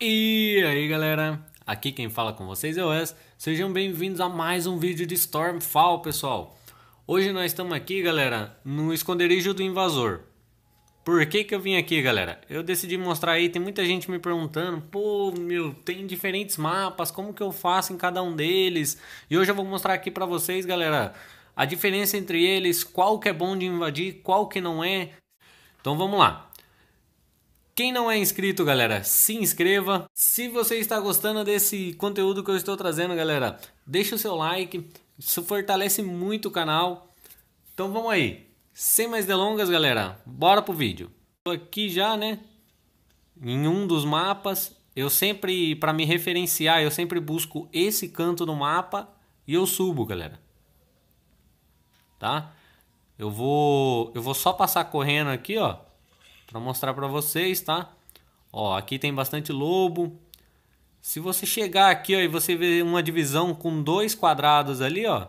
E aí galera, aqui quem fala com vocês é o Wes, sejam bem-vindos a mais um vídeo de Stormfall pessoal. Hoje nós estamos aqui galera, no esconderijo do invasor. Por que, que eu vim aqui, galera? Eu decidi mostrar aí, tem muita gente me perguntando, pô, meu, tem diferentes mapas, como que eu faço em cada um deles? E hoje eu vou mostrar aqui para vocês, galera, a diferença entre eles, qual que é bom de invadir, qual que não é. Então vamos lá. Quem não é inscrito, galera, se inscreva. Se você está gostando desse conteúdo que eu estou trazendo, galera, deixa o seu like, isso fortalece muito o canal. Então vamos aí. Sem mais delongas, galera, bora pro vídeo. Tô aqui já, né? Em um dos mapas, eu sempre, para me referenciar, eu sempre busco esse canto do mapa e eu subo, galera. Tá? Eu vou, eu vou só passar correndo aqui, ó, para mostrar para vocês, tá? Ó, aqui tem bastante lobo. Se você chegar aqui, ó, e você ver uma divisão com dois quadrados ali, ó,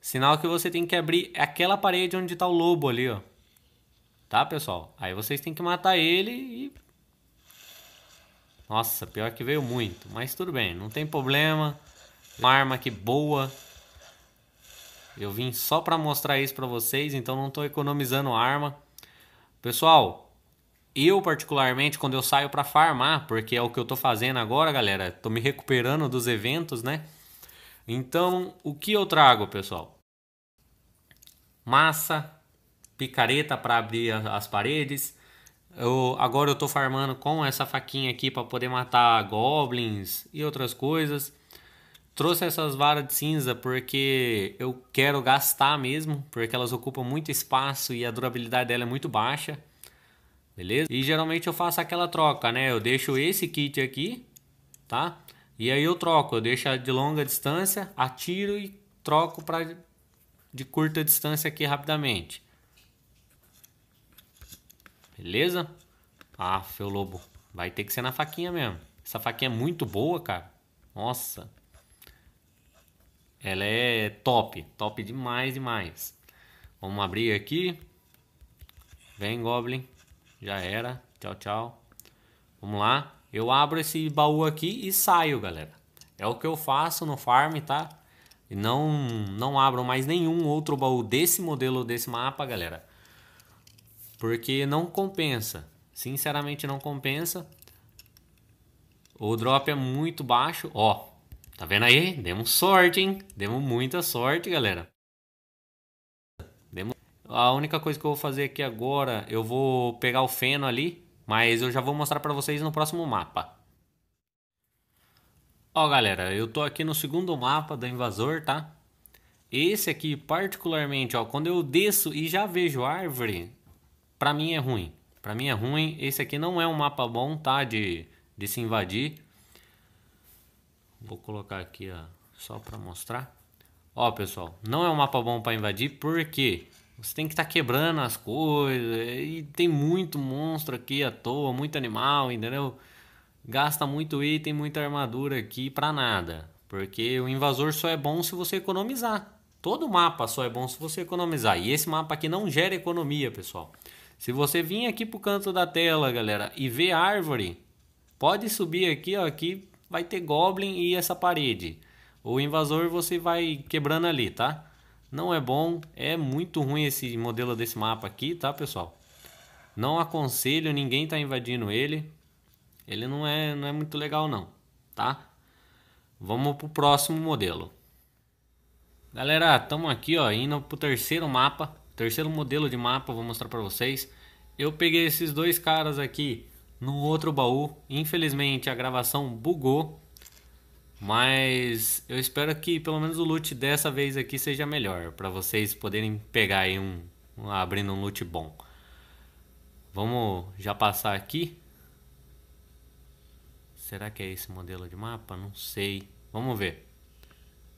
Sinal que você tem que abrir aquela parede onde está o lobo ali, ó. Tá, pessoal? Aí vocês têm que matar ele e... Nossa, pior que veio muito. Mas tudo bem, não tem problema. Uma arma que boa. Eu vim só para mostrar isso para vocês, então não estou economizando arma. Pessoal, eu particularmente quando eu saio para farmar, porque é o que eu estou fazendo agora, galera, estou me recuperando dos eventos, né? Então, o que eu trago, pessoal? Massa, picareta para abrir as paredes. Eu, agora eu estou farmando com essa faquinha aqui para poder matar goblins e outras coisas. Trouxe essas varas de cinza porque eu quero gastar mesmo, porque elas ocupam muito espaço e a durabilidade dela é muito baixa. Beleza? E geralmente eu faço aquela troca, né? Eu deixo esse kit aqui, tá? E aí eu troco, eu deixo a de longa distância, atiro e troco para de curta distância aqui rapidamente. Beleza? Ah, seu lobo, vai ter que ser na faquinha mesmo. Essa faquinha é muito boa, cara. Nossa. Ela é top, top demais, demais. Vamos abrir aqui. Vem, Goblin. Já era. Tchau, tchau. Vamos lá eu abro esse baú aqui e saio, galera. É o que eu faço no farm, tá? E não, não abro mais nenhum outro baú desse modelo, desse mapa, galera. Porque não compensa. Sinceramente, não compensa. O drop é muito baixo. Ó, tá vendo aí? Demos sorte, hein? Demos muita sorte, galera. Demos... A única coisa que eu vou fazer aqui agora, eu vou pegar o feno ali mas eu já vou mostrar para vocês no próximo mapa. Ó galera, eu tô aqui no segundo mapa do invasor, tá? Esse aqui particularmente, ó, quando eu desço e já vejo árvore, para mim é ruim. Para mim é ruim, esse aqui não é um mapa bom, tá? De, de se invadir. Vou colocar aqui, ó, só para mostrar. Ó, pessoal, não é um mapa bom para invadir, Por quê? Você tem que estar tá quebrando as coisas. E tem muito monstro aqui à toa, muito animal, entendeu? Gasta muito item, muita armadura aqui pra nada. Porque o invasor só é bom se você economizar. Todo mapa só é bom se você economizar. E esse mapa aqui não gera economia, pessoal. Se você vir aqui pro canto da tela, galera, e ver árvore, pode subir aqui, ó, aqui vai ter goblin e essa parede. O invasor você vai quebrando ali, tá? Não é bom, é muito ruim esse modelo desse mapa aqui, tá, pessoal? Não aconselho, ninguém tá invadindo ele. Ele não é, não é muito legal não, tá? Vamos pro próximo modelo. Galera, estamos aqui, ó, indo pro terceiro mapa, terceiro modelo de mapa, vou mostrar para vocês. Eu peguei esses dois caras aqui no outro baú. Infelizmente a gravação bugou, mas eu espero que pelo menos o loot dessa vez aqui seja melhor, para vocês poderem pegar aí um, um abrindo um loot bom. Vamos já passar aqui. Será que é esse modelo de mapa? Não sei. Vamos ver.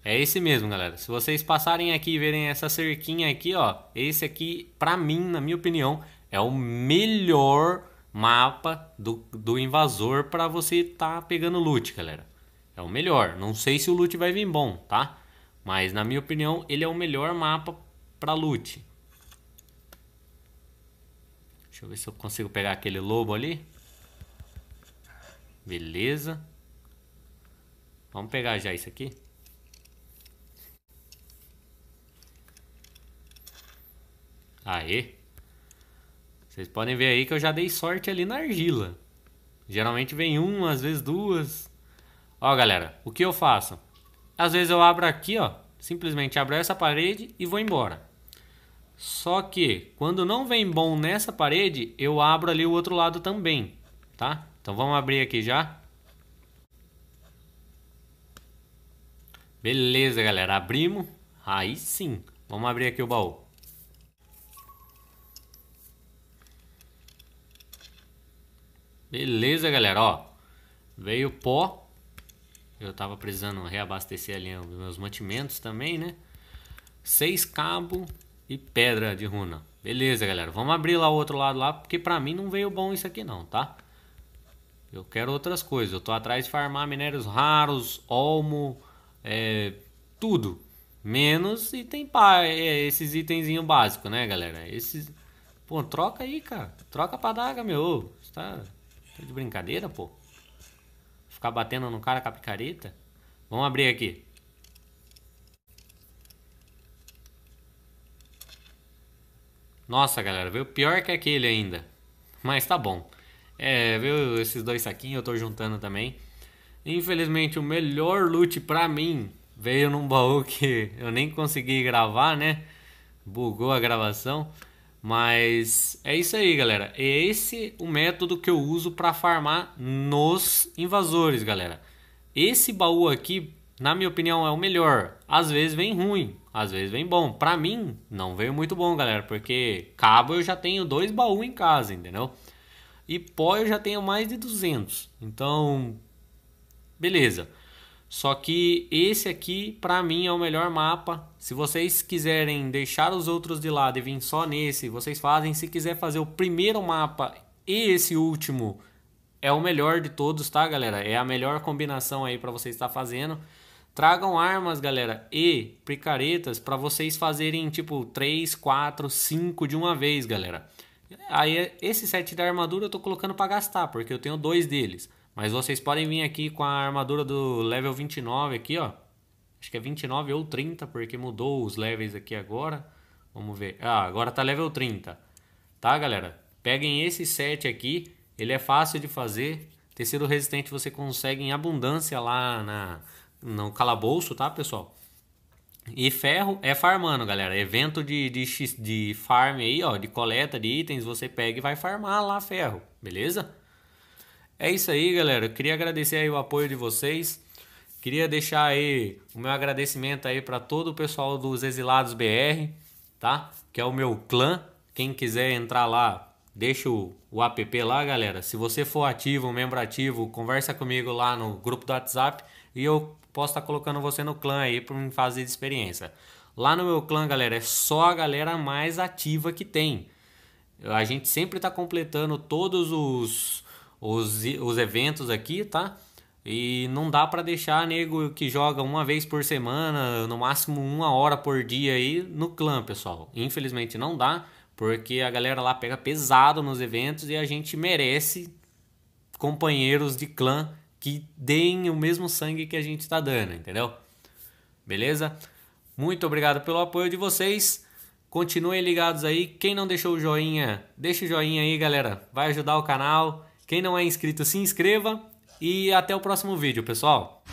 É esse mesmo, galera. Se vocês passarem aqui e verem essa cerquinha aqui, ó, esse aqui, pra mim, na minha opinião, é o melhor mapa do, do invasor para você tá pegando loot, galera. É o melhor. Não sei se o loot vai vir bom, tá? Mas na minha opinião, ele é o melhor mapa para loot. Deixa eu ver se eu consigo pegar aquele lobo ali. Beleza. Vamos pegar já isso aqui. Aê. Vocês podem ver aí que eu já dei sorte ali na argila. Geralmente vem uma, às vezes duas. Ó, galera, o que eu faço? Às vezes eu abro aqui, ó, simplesmente abro essa parede e vou embora. Só que quando não vem bom nessa parede, eu abro ali o outro lado também, tá? Então vamos abrir aqui já. Beleza, galera, abrimos. Aí sim, vamos abrir aqui o baú. Beleza, galera, ó. Veio pó, eu tava precisando reabastecer ali os meus mantimentos também, né? Seis cabo e pedra de runa. Beleza, galera. Vamos abrir lá o outro lado lá, porque pra mim não veio bom isso aqui não, tá? Eu quero outras coisas. Eu tô atrás de farmar minérios raros, olmo, é, tudo. Menos item pá, é, esses itenzinhos básico, né, galera? Esses... Pô, troca aí, cara. Troca pra daga, meu. Você tá, tá de brincadeira, pô? Ficar batendo no cara com a picareta. Vamos abrir aqui. Nossa, galera, veio pior que aquele ainda. Mas tá bom. É, viu esses dois saquinhos, eu tô juntando também. Infelizmente, o melhor loot pra mim veio num baú que eu nem consegui gravar, né? Bugou a gravação. Mas é isso aí, galera. É esse o método que eu uso para farmar nos invasores, galera. Esse baú aqui, na minha opinião, é o melhor. Às vezes vem ruim, às vezes vem bom. Para mim, não veio muito bom, galera, porque cabo eu já tenho dois baús em casa, entendeu? E pó eu já tenho mais de 200. Então, beleza. Só que esse aqui, para mim, é o melhor mapa. Se vocês quiserem deixar os outros de lado e vir só nesse, vocês fazem. Se quiser fazer o primeiro mapa e esse último, é o melhor de todos, tá, galera? É a melhor combinação aí para vocês estar tá fazendo. Tragam armas, galera, e picaretas para vocês fazerem tipo 3, 4, 5 de uma vez, galera. Aí esse set da armadura eu tô colocando para gastar, porque eu tenho dois deles. Mas vocês podem vir aqui com a armadura do level 29 aqui, ó. Acho que é 29 ou 30, porque mudou os levels aqui agora. Vamos ver. Ah, agora tá level 30. Tá, galera? Peguem esse set aqui. Ele é fácil de fazer. Tecido resistente você consegue em abundância lá na, no calabouço, tá, pessoal? E ferro é farmando, galera. Evento de, de, de farm aí, ó, de coleta de itens, você pega e vai farmar lá ferro, beleza? É isso aí, galera. Eu queria agradecer aí o apoio de vocês. Queria deixar aí o meu agradecimento aí para todo o pessoal dos Exilados BR, tá? Que é o meu clã. Quem quiser entrar lá, deixa o, o app lá, galera. Se você for ativo, um membro ativo, conversa comigo lá no grupo do WhatsApp e eu posso estar tá colocando você no clã aí para uma fase de experiência. Lá no meu clã, galera, é só a galera mais ativa que tem. A gente sempre está completando todos os os, os eventos aqui, tá? E não dá para deixar nego que joga uma vez por semana, no máximo uma hora por dia aí no clã, pessoal. Infelizmente não dá, porque a galera lá pega pesado nos eventos e a gente merece companheiros de clã que deem o mesmo sangue que a gente está dando, entendeu? Beleza? Muito obrigado pelo apoio de vocês. Continuem ligados aí. Quem não deixou o joinha, deixa o joinha aí, galera. Vai ajudar o canal. Quem não é inscrito, se inscreva e até o próximo vídeo, pessoal.